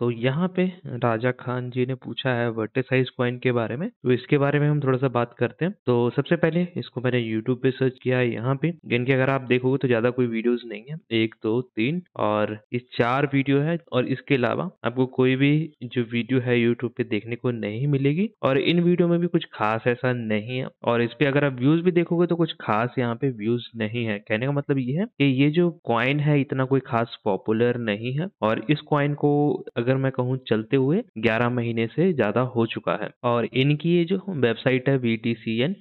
तो यहाँ पे राजा खान जी ने पूछा है साइज कॉइन के बारे में तो इसके बारे में हम थोड़ा सा बात करते हैं तो सबसे पहले इसको मैंने यूट्यूब पे सर्च किया है यहाँ पे इनके अगर आप देखोगे तो ज्यादा कोई वीडियोस नहीं है एक दो तीन और ये चार वीडियो है और इसके अलावा आपको कोई भी जो वीडियो है यूट्यूब पे देखने को नहीं मिलेगी और इन वीडियो में भी कुछ खास ऐसा नहीं है और इस पे अगर आप व्यूज भी देखोगे तो कुछ खास यहाँ पे व्यूज नहीं है कहने का मतलब ये है कि ये जो क्वाइन है इतना कोई खास पॉपुलर नहीं है और इस क्वाइन को अगर मैं कहूँ चलते हुए ग्यारह महीने से ज़्यादा हो चुका है और इनकी ये जो वेबसाइट है बी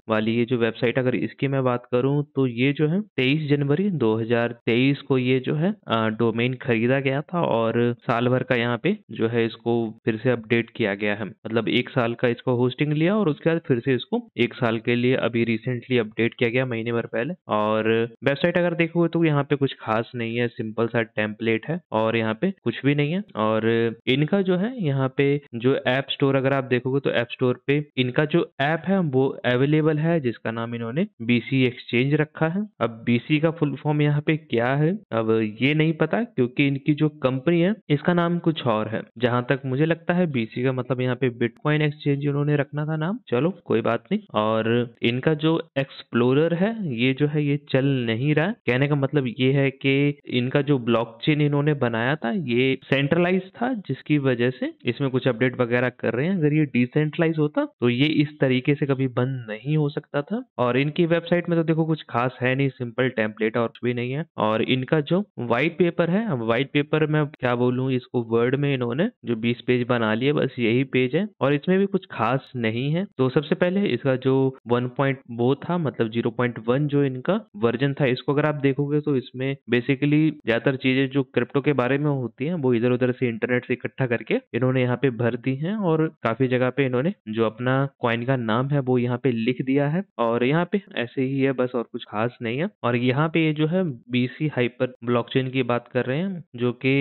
वाली ये जो वेबसाइट अगर इसकी मैं बात करूँ तो ये जो है तेईस जनवरी 2023 को ये जो है डोमेन खरीदा गया था और साल भर का यहाँ पे जो है इसको फिर से अपडेट किया गया है मतलब एक साल का इसको होस्टिंग लिया और उसके बाद फिर से इसको एक साल के लिए अभी रिसेंटली अपडेट किया गया महीने भर पहले और वेबसाइट अगर देखोगे तो यहाँ पे कुछ खास नहीं है सिंपल सा टेम्पलेट है और यहाँ पे कुछ भी नहीं है और इनका जो है यहाँ पे जो ऐप स्टोर अगर आप देखोगे तो ऐप स्टोर पे इनका जो ऐप है वो अवेलेबल है जिसका नाम इन्होंने बीसी एक्सचेंज रखा है अब बीसी का फुल फॉर्म यहाँ पे क्या है अब ये नहीं पता क्योंकि इनकी जो कंपनी है इसका नाम कुछ और है जहां तक मुझे लगता है बीसी का मतलब यहाँ पे बिटकॉइन एक्सचेंज इन्होंने रखना था नाम चलो कोई बात नहीं और इनका जो एक्सप्लोरर है ये जो है ये चल नहीं रहा कहने का मतलब ये है कि इनका जो ब्लॉक इन्होंने बनाया था ये सेंट्रलाइज था जिसकी वजह से इसमें कुछ अपडेट वगैरह कर रहे हैं अगर ये डिसेंट्रलाइज होता तो ये इस तरीके से कभी बंद नहीं हो सकता था और इनकी वेबसाइट में तो देखो कुछ खास है नहीं सिंपल टेम्पलेट और भी नहीं है और इनका जो व्हाइट पेपर है व्हाइट पेपर में क्या बोलूँ इसको वर्ड में इन्होंने जो बीस पेज बना लिया बस यही पेज है और इसमें भी कुछ खास नहीं है तो सबसे पहले इसका जो वन पॉइंट वो था मतलब जीरो पॉइंट वन जो इनका वर्जन था इसको अगर आप देखोगे तो इसमें बेसिकली ज्यादातर चीजें जो क्रिप्टो के बारे में होती है वो इधर उधर से इंटरनेट से इकट्ठा करके इन्होंने यहाँ पे भर दी है और काफी जगह पे इन्होंने जो अपना कॉइन का नाम है वो यहाँ पे लिख दिया है और यहाँ पे ऐसे ही है बस और कुछ खास नहीं है और यहाँ पे जो है बीसी हाइपर ब्लॉकचेन की बात कर रहे हैं जो कि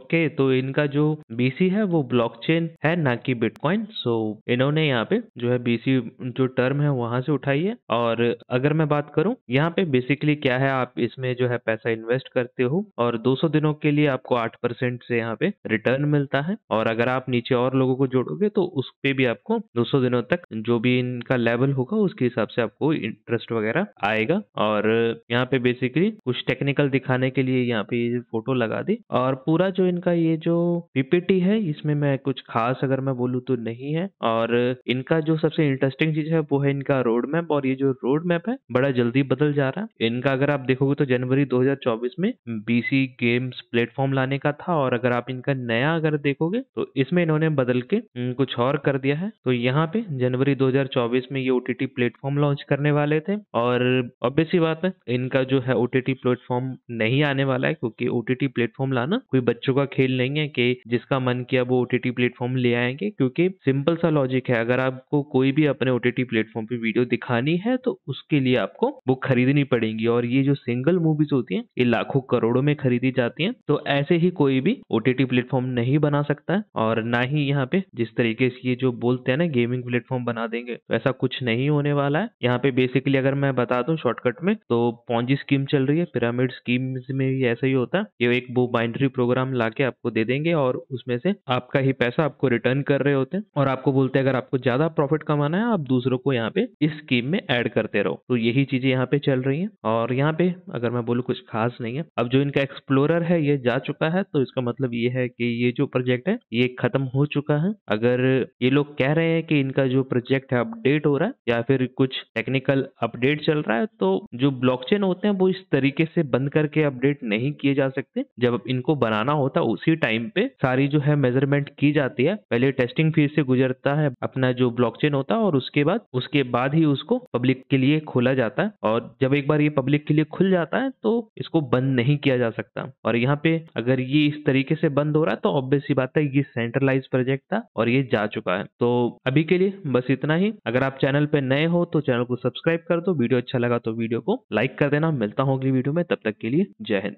ओके तो इनका जो बीसी है वो ब्लॉकचेन है ना कि बिटकॉइन सो इन्होंने यहाँ पे जो है बीसी जो टर्म है वहां से उठाई है और अगर मैं बात करूं यहाँ पे बेसिकली क्या है आप इसमें जो है पैसा इन्वेस्ट करते हो और 200 दिनों के लिए आपको 8 परसेंट से यहाँ पे रिटर्न मिल मिलता है और अगर आप नीचे और लोगों को जोड़ोगे तो उस पर भी आपको 200 दिनों तक जो भी इनका लेवल होगा उसके हिसाब से आपको इंटरेस्ट वगैरह आएगा और यहाँ पे बेसिकली कुछ टेक्निकल दिखाने के लिए यहाँ पे फोटो लगा दी और पूरा जो इनका ये जो पीपीटी है इसमें मैं कुछ खास अगर मैं बोलूँ तो नहीं है और इनका जो सबसे इंटरेस्टिंग चीज है वो है इनका रोड मैप और ये जो रोड मैप है बड़ा जल्दी बदल जा रहा है इनका अगर आप देखोगे तो जनवरी 2024 में बीसी गेम्स प्लेटफॉर्म लाने का था और अगर आप इनका नया अगर देखोगे तो इसमें इन्होंने बदल के कुछ और कर दिया है तो यहाँ पे जनवरी 2024 में ये ओटीटी प्लेटफॉर्म लॉन्च करने वाले थे और ऑब्वियसली बात है इनका जो है ओटीटी प्लेटफॉर्म नहीं आने वाला है क्योंकि टी प्लेटफॉर्म लाना कोई बच्चों का खेल नहीं है कि जिसका मन किया वो ओटीटी प्लेटफॉर्म ले आएंगे क्योंकि सिंपल सा लॉजिक है अगर आपको कोई भी अपने टी प्लेटफॉर्म पे वीडियो दिखानी है तो उसके लिए आपको बुक खरीदनी पड़ेगी और ये जो सिंगल मूवीज होती है ये लाखों करोड़ों में खरीदी जाती है तो ऐसे ही कोई भी ओटीटी प्लेटफॉर्म नहीं नहीं बना सकता और ना ही यहाँ पे जिस तरीके से ये जो बोलते हैं ना गेमिंग प्लेटफॉर्म बना देंगे तो ऐसा कुछ नहीं होने वाला है यहाँ पे बेसिकली अगर मैं बता दू शॉर्टकट में तो पौजी स्कीम चल रही है पिरामिड स्कीम में भी ऐसा ही होता है ये एक वो बाइंड्री प्रोग्राम ला आपको दे देंगे और उसमें से आपका ही पैसा आपको रिटर्न कर रहे होते हैं और आपको बोलते हैं अगर आपको ज्यादा प्रॉफिट कमाना है आप दूसरों को यहाँ पे इस स्कीम में ऐड करते रहो तो यही चीजें यहाँ पे चल रही है और यहाँ पे अगर मैं बोलू कुछ खास नहीं है अब जो इनका एक्सप्लोरर है ये जा चुका है तो इसका मतलब ये है कि ये जो प्रोजेक्ट है ये खत्म हो चुका है अगर ये लोग कह रहे हैं कि इनका जो प्रोजेक्ट है अपडेट हो रहा है या फिर कुछ टेक्निकल अपडेट चल रहा है तो जो ब्लॉकचेन होते हैं वो इस तरीके से बंद करके अपडेट नहीं किए जा सकते जब इनको बनाना होता उसी टाइम पे सारी जो है मेजरमेंट की जाती है पहले टेस्टिंग फेज से गुजरता है अपना जो ब्लॉकचेन होता है और उसके बाद उसके बाद ही उसको पब्लिक के लिए खोला जाता है और जब एक बार ये पब्लिक के लिए खुल जाता है तो इसको बंद नहीं किया जा सकता और यहाँ पे अगर ये इस तरीके से बंद हो रहा है तो ऑब्वियस ही बात है ये सेंट्रलाइज प्रोजेक्ट था और ये जा चुका है तो अभी के लिए बस इतना ही अगर आप चैनल पे नए हो तो चैनल को सब्सक्राइब कर दो वीडियो अच्छा लगा तो वीडियो को लाइक कर देना मिलता हूँ अगली वीडियो में तब तक के लिए जय हिंद